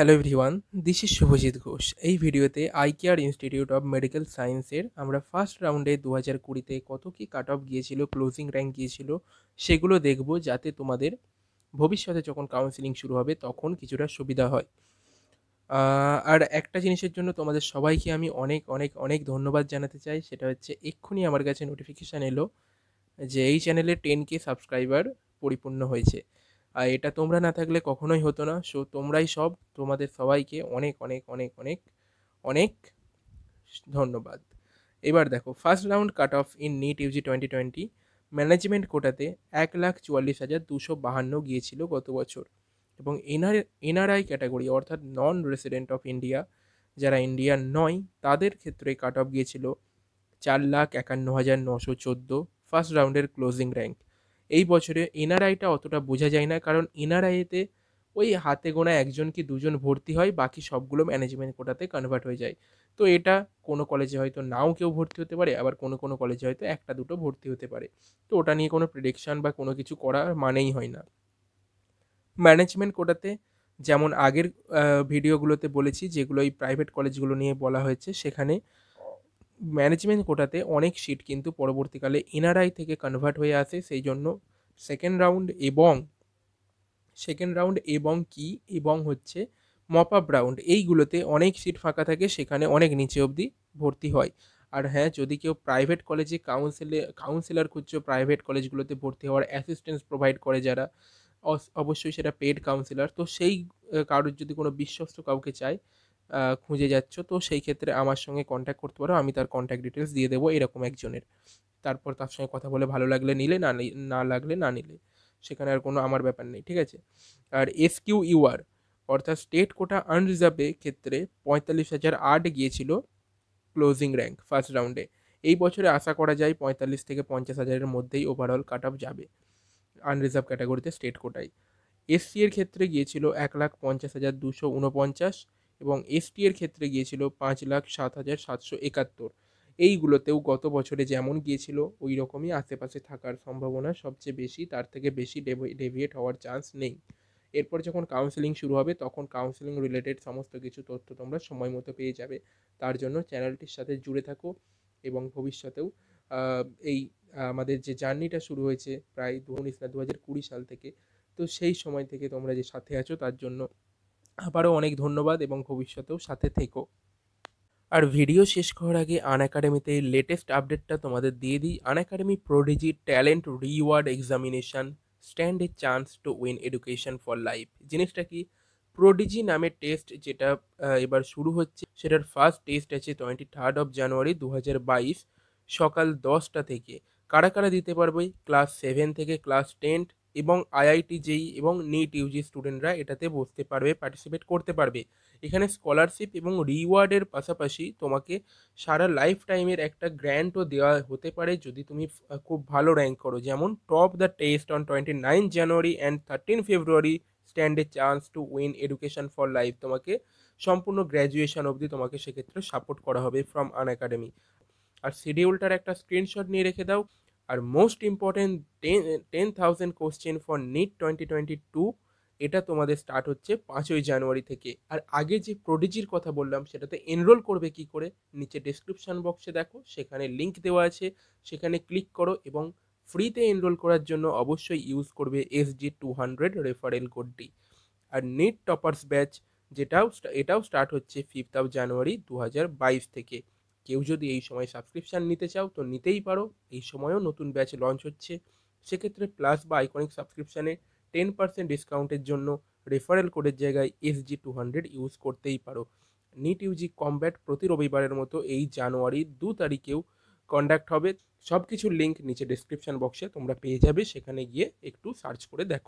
hello everyone this is Shubhajit Ghosh এই ভিডিওতে ICARE institute of medical সায়েন্সের আমরা ফার্স্ট রাউন্ডে দু হাজার কুড়িতে কত কী কাট অফ গিয়েছিল ক্লোজিং র্যাঙ্ক গিয়েছিল সেগুলো দেখব যাতে তোমাদের ভবিষ্যতে যখন কাউন্সিলিং শুরু হবে তখন কিছুটা সুবিধা হয় আর একটা জিনিসের জন্য তোমাদের সবাইকে আমি অনেক অনেক অনেক ধন্যবাদ জানাতে চাই সেটা হচ্ছে এক্ষুনি আমার কাছে নোটিফিকেশান এলো যে এই চ্যানেলে টেন কে সাবস্ক্রাইবার পরিপূর্ণ হয়েছে আর এটা তোমরা না থাকলে কখনোই হতো না সো তোমরাই সব তোমাদের সবাইকে অনেক অনেক অনেক অনেক অনেক ধন্যবাদ এবার দেখো first round cut off in NEET UG twenty twenty management কোটাতে এক লাখ চুয়াল্লিশ হাজার দুশো বাহান্ন গিয়েছিল গত বছর এবং এনআর এনআরআই ক্যাটাগরি অর্থাৎ নন রেসিডেন্ট অফ ইন্ডিয়া যারা ইন্ডিয়ান নয় তাদের ক্ষেত্রে কাট অফ গিয়েছিল চার লাখ একান্ন হাজার নশো চোদ্দো ফার্স্ট রাউন্ডের ক্লোজিং র্যাঙ্ক এই বছরে এনআরআইটা অতটা বোঝা যায় না কারণ এনআরআইতে ওই হাতে গোনা একজন কি দুজন ভর্তি হয় বাকি সবগুলো ম্যানেজমেন্ট কোটাতে কনভার্ট হয়ে যায় তো এটা কোনো কলেজে হয়তো নাও কেউ ভর্তি হতে পারে আবার কোনো কোনো কলেজে হয়তো একটা দুটো ভর্তি হতে পারে তো ওটা নিয়ে কোনো প্রেডিকশান বা কোনো কিছু করার মানেই হয় না ম্যানেজমেন্ট কোটাতে যেমন আগের ভিডিওগুলোতে বলেছি যেগুলো এই প্রাইভেট কলেজগুলো নিয়ে বলা হয়েছে সেখানে ম্যানেজমেন্ট কোটাতে অনেক সিট কিন্তু পরবর্তীকালে এনআরআই থেকে কনভার্ট হয়ে আসে সেই জন্য সেকেন্ড রাউন্ড এবং সেকেন্ড রাউন্ড এবং কি এবং হচ্ছে মপ আপ রাউন্ড এইগুলোতে অনেক সিট ফাঁকা থাকে সেখানে অনেক নিচে অবধি ভর্তি হয় আর হ্যাঁ যদি কেউ প্রাইভেট কলেজে কাউন্সিলে কাউন্সিলার খুঁজছো প্রাইভেট কলেজগুলোতে ভর্তি হওয়ার অ্যাসিস্ট্যান্স প্রোভাইড করে যারা অবশ্যই সেটা পেড কাউন্সিলার তো সেই কারোর যদি কোনো বিশ্বস্ত কাউকে চায় খুঁজে যাচ্ছ তো সেই ক্ষেত্রে আমার সঙ্গে কন্ট্যাক্ট করতে পারো আমি তার কন্ট্যাক্ট ডিটেলস দিয়ে দেবো এরকম একজনের তারপর তার সঙ্গে কথা বলে ভালো লাগলে নিলে না না লাগলে না নিলে সেখানে আর কোনো আমার ব্যাপার নেই ঠিক আছে আর এস কিউ ইউআর অর্থাৎ স্টেট কোটা আনরিজার্ভে ক্ষেত্রে পঁয়তাল্লিশ হাজার আট গিয়েছিল ক্লোজিং র্যাঙ্ক ফার্স্ট রাউন্ডে এই বছরে আশা করা যায় পঁয়তাল্লিশ থেকে পঞ্চাশ হাজারের মধ্যেই ওভারঅল কাট অফ যাবে আনরিজার্ভ ক্যাটাগরিতে স্টেট কোটায় এসসি এর ক্ষেত্রে গিয়েছিল এক লাখ পঞ্চাশ হাজার দুশো উনপঞ্চাশ এবং এসটি এর ক্ষেত্রে গিয়েছিল পাঁচ লাখ সাত হাজার সাতশো একাত্তর এইগুলোতেও গত বছরে যেমন গিয়েছিল ওই রকমই আশেপাশে থাকার সম্ভাবনা সবচেয়ে বেশি তার থেকে বেশি ডেভিয়েট হওয়ার চান্স নেই এরপর যখন কাউন্সেলিং শুরু হবে তখন কাউন্সেলিং রিলেটেড সমস্ত কিছু তথ্য তোমরা সময় মতো পেয়ে যাবে তার জন্য চ্যানেলটির সাথে জুড়ে থাকো এবং ভবিষ্যতেও এই আমাদের যে জার্নিটা শুরু হয়েছে প্রায় দু হাজার কুড়ি সাল থেকে তো সেই সময় থেকে তোমরা যে সাথে আছো তার জন্য আবারও অনেক ধন্যবাদ এবং ভবিষ্যতেও সাথে থেকো আর ভিডিও শেষ করার আগে আন একাডেমিতে লেটেস্ট আপডেটটা তোমাদের দিয়ে দিই an academy prodigy talent reward examination stand a chance to win education for life জিনিসটা কি প্রোডিজি নামের টেস্ট যেটা এবার শুরু হচ্ছে সেটার ফার্স্ট টেস্ট আছে টোয়েন্টি থার্ড অফ জানুয়ারি দু সকাল দশটা থেকে কারা কারা দিতে পারবে ক্লাস সেভেন থেকে ক্লাস টেন এবং আইআইটি জেই এবং নিট ইউজি স্টুডেন্টরা এটাতে বসতে পারবে পার্টিসিপেট করতে পারবে এখানে স্কলারশিপ এবং রিওয়ার্ডের পাশাপাশি তোমাকে সারা লাইফ টাইমের একটা গ্র্যান্টও দেওয়া হতে পারে যদি তুমি খুব ভালো র্যাঙ্ক করো যেমন top the test on twenty nine January and thirteen February স্ট্যান্ডে chance to win education for life তোমাকে সম্পূর্ণ গ্র্যাজুয়েশন অবধি তোমাকে সেক্ষেত্রে সাপোর্ট করা হবে ফ্রম আন একাডেমি আর শিডিউলটার একটা স্ক্রিনশট নিয়ে রেখে দাও আর most important ten ten thousand question for NEET twenty twenty two এটা তোমাদের স্টার্ট হচ্ছে পাঁচই জানুয়ারি থেকে আর আগে যে প্রডিজির কথা বললাম সেটাতে এনরোল করবে কি করে নিচে ডিসক্রিপশান বক্সে দেখো সেখানে লিঙ্ক দেওয়া আছে সেখানে ক্লিক করো এবং ফ্রিতে এনরোল করার জন্য অবশ্যই ইউজ করবে S G two hundred referral কোডটি আর নেট টপার্স ব্যাচ যেটাও এটাও স্টার্ট হচ্ছে ফিফথ অফ জানুয়ারি দু হাজার বাইশ থেকে কেউ যদি এই সময় সাবস্ক্রিপশান নিতে চাও তো নিতেই পারো এই সময়ও নতুন ব্যাচ লঞ্চ হচ্ছে সেক্ষেত্রে প্লাস বা আইকনিক সাবস্ক্রিপশানে টেন পার্সেন্ট ডিসকাউন্টের জন্য রেফারেল কোডের জায়গায় এসজি টু হান্ড্রেড ইউজ করতেই পারো নিট ইউজি কমব্যাট প্রতি রবিবারের মতো এই জানুয়ারির দু তারিখেও কন্ডাক্ট হবে সব কিছুর লিঙ্ক নিচে ডিসক্রিপশান বক্সে তোমরা পেয়ে যাবে সেখানে গিয়ে একটু সার্চ করে দেখো